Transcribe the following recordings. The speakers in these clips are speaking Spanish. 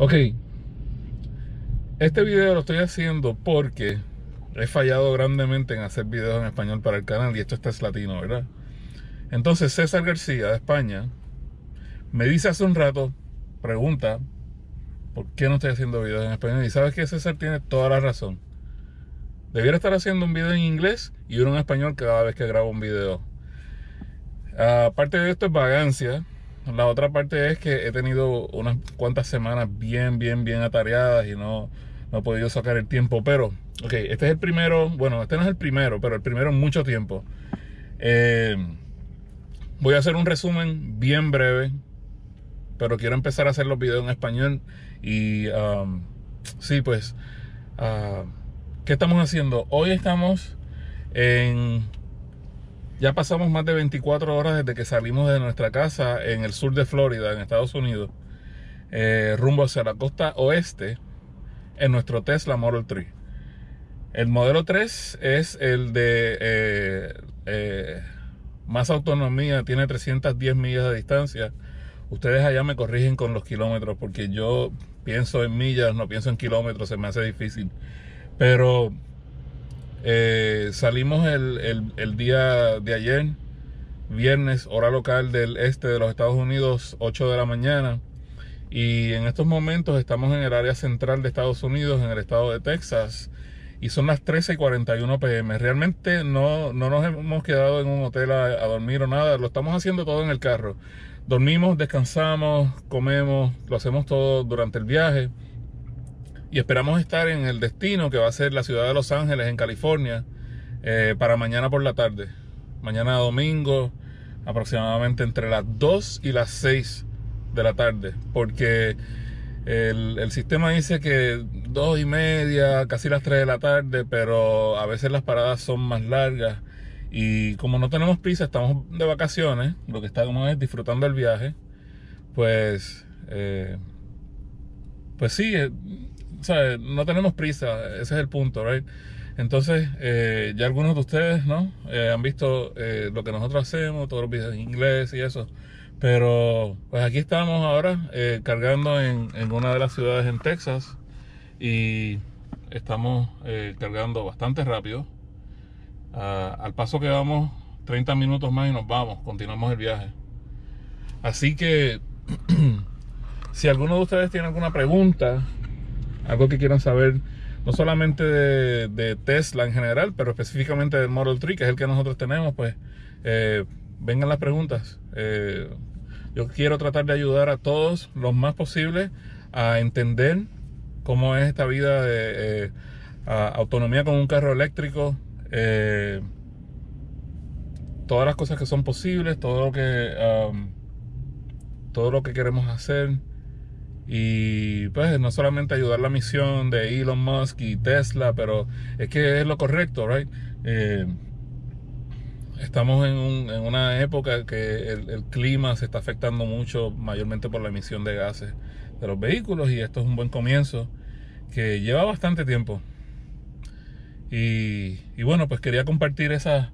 Ok. Este video lo estoy haciendo porque he fallado grandemente en hacer videos en español para el canal y esto está es latino, ¿verdad? Entonces César García de España me dice hace un rato, pregunta, ¿por qué no estoy haciendo videos en español? Y sabes que César tiene toda la razón. Debiera estar haciendo un video en inglés y uno en español cada vez que grabo un video. Aparte de esto es vagancia, la otra parte es que he tenido unas cuantas semanas bien, bien, bien atareadas y no, no he podido sacar el tiempo. Pero, ok, este es el primero, bueno, este no es el primero, pero el primero en mucho tiempo. Eh, voy a hacer un resumen bien breve, pero quiero empezar a hacer los videos en español. Y um, sí, pues, ah, ¿qué estamos haciendo? Hoy estamos en ya pasamos más de 24 horas desde que salimos de nuestra casa en el sur de Florida, en Estados Unidos, eh, rumbo hacia la costa oeste en nuestro Tesla Model 3. El modelo 3 es el de eh, eh, más autonomía, tiene 310 millas de distancia. Ustedes allá me corrigen con los kilómetros porque yo pienso en millas, no pienso en kilómetros, se me hace difícil. Pero eh, salimos el, día de ayer, viernes, hora local del este de los Estados Unidos, 8 de la mañana. Y en estos momentos estamos en el área central de Estados Unidos, en el estado de Texas. Y son las 13 y 41 pm. Realmente no, no nos hemos quedado en un hotel a dormir o nada. Lo estamos haciendo todo en el carro. Dormimos, descansamos, comemos, lo hacemos todo durante el viaje y esperamos estar en el destino que va a ser la ciudad de Los Ángeles, en California, eh, para mañana por la tarde. Mañana domingo, aproximadamente entre las 2 y las 6 de la tarde, porque el, sistema dice que 2 y media, casi las 3 de la tarde, pero a veces las paradas son más largas. Y como no tenemos prisa, estamos de vacaciones, lo que estamos es disfrutando el viaje, pues, eh, pues sí, eh, no tenemos prisa, ese es el punto, ¿right? Entonces, eh, ya algunos de ustedes, ¿no? Eh, han visto eh, lo que nosotros hacemos, todos los videos en inglés y eso. Pero, pues aquí estamos ahora cargando en, una de las ciudades en Texas y estamos cargando bastante rápido. Ah, al paso que vamos, 30 minutos más y nos vamos, continuamos el viaje. Así que, si alguno de ustedes tiene alguna pregunta algo que quieran saber no solamente de, Tesla en general, pero específicamente del Model 3, que es el que nosotros tenemos, pues eh, vengan las preguntas. Eh, yo quiero tratar de ayudar a todos los más posibles a entender cómo es esta vida de eh, autonomía con un carro eléctrico, todas las cosas que son posibles, todo lo que um, todo lo que queremos hacer y pues no solamente ayudar la misión de Elon Musk y Tesla, pero es que es lo correcto, right? Eh, estamos en, un, una época que el, clima se está afectando mucho, mayormente por la emisión de gases de los vehículos, y esto es un buen comienzo que lleva bastante tiempo. Y, y bueno, pues quería compartir esas,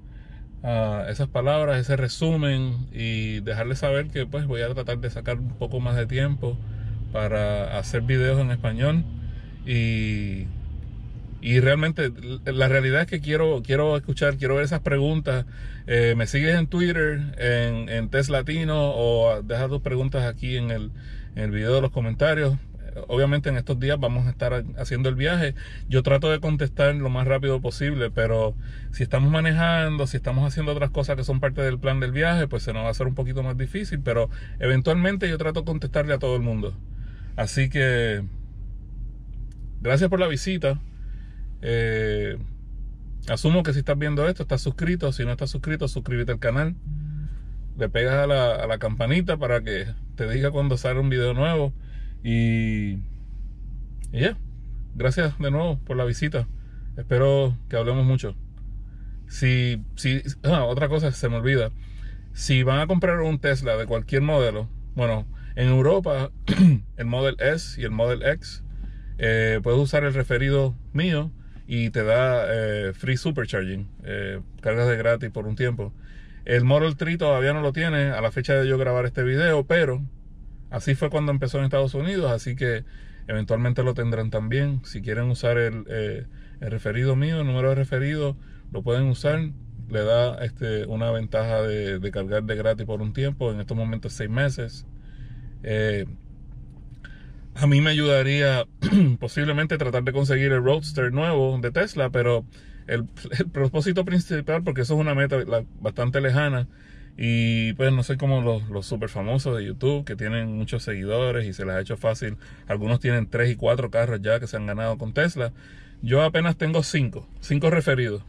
ah, esas palabras, ese resumen y dejarles saber que pues voy a tratar de sacar un poco más de tiempo para hacer videos en español y, y realmente la realidad es que quiero, quiero escuchar, quiero ver esas preguntas. Eh, me sigues en Twitter, en, Test Latino o deja tus preguntas aquí en el, en el video de los comentarios obviamente en estos días vamos a estar haciendo el viaje. Yo trato de contestar lo más rápido posible, pero si estamos manejando, si estamos haciendo otras cosas que son parte del plan del viaje, pues se nos va a hacer un poquito más difícil, pero eventualmente yo trato de contestarle a todo el mundo. Así que, gracias por la visita. Eh, asumo que si estás viendo esto, estás suscrito. Si no estás suscrito, suscríbete al canal. Le pegas a la, campanita para que te diga cuando sale un video nuevo. Y, ya, gracias de nuevo por la visita. Espero que hablemos mucho. Si, si ah, otra cosa se me olvida. Si van a comprar un Tesla de cualquier modelo, bueno, en Europa, el Model S y el Model X, eh, puedes usar el referido mío y te da eh, free supercharging, eh, cargas de gratis por un tiempo. El Model 3 todavía no lo tiene a la fecha de yo grabar este video, pero así fue cuando empezó en Estados Unidos, así que eventualmente lo tendrán también. Si quieren usar el, referido mío, el número de referido, lo pueden usar. Le da este, una ventaja de, de cargar de gratis por un tiempo, en estos momentos seis meses. Eh, a mí me ayudaría posiblemente tratar de conseguir el Roadster nuevo de Tesla, pero el, propósito principal, porque eso es una meta bastante lejana, y pues no sé cómo los, los super famosos de YouTube que tienen muchos seguidores y se les ha hecho fácil. Algunos tienen 3 y 4 carros ya que se han ganado con Tesla. Yo apenas tengo 5, 5 referidos.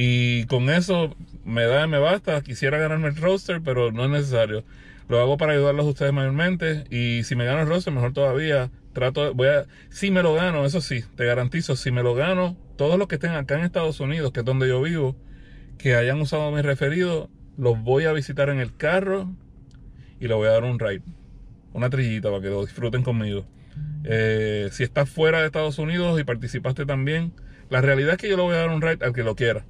Y con eso me da, me basta. Quisiera ganarme el roster, pero no es necesario. Lo hago para ayudarlos a ustedes mayormente. Y si me gano el roster, mejor todavía. Trato, voy a, si me lo gano, eso sí, te garantizo, si me lo gano, todos los que estén acá en Estados Unidos, que es donde yo vivo, que hayan usado mi referido, los voy a visitar en el carro y les voy a dar un ride. Una trillita para que lo disfruten conmigo. Eh, si estás fuera de Estados Unidos y participaste también, la realidad es que yo le voy a dar un ride al que lo quiera.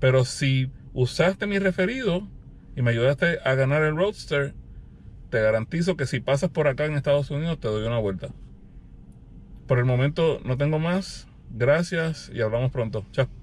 Pero si usaste mi referido y me ayudaste a ganar el Roadster, te garantizo que si pasas por acá en Estados Unidos te doy una vuelta. Por el momento no tengo más. Gracias y hablamos pronto. Chao.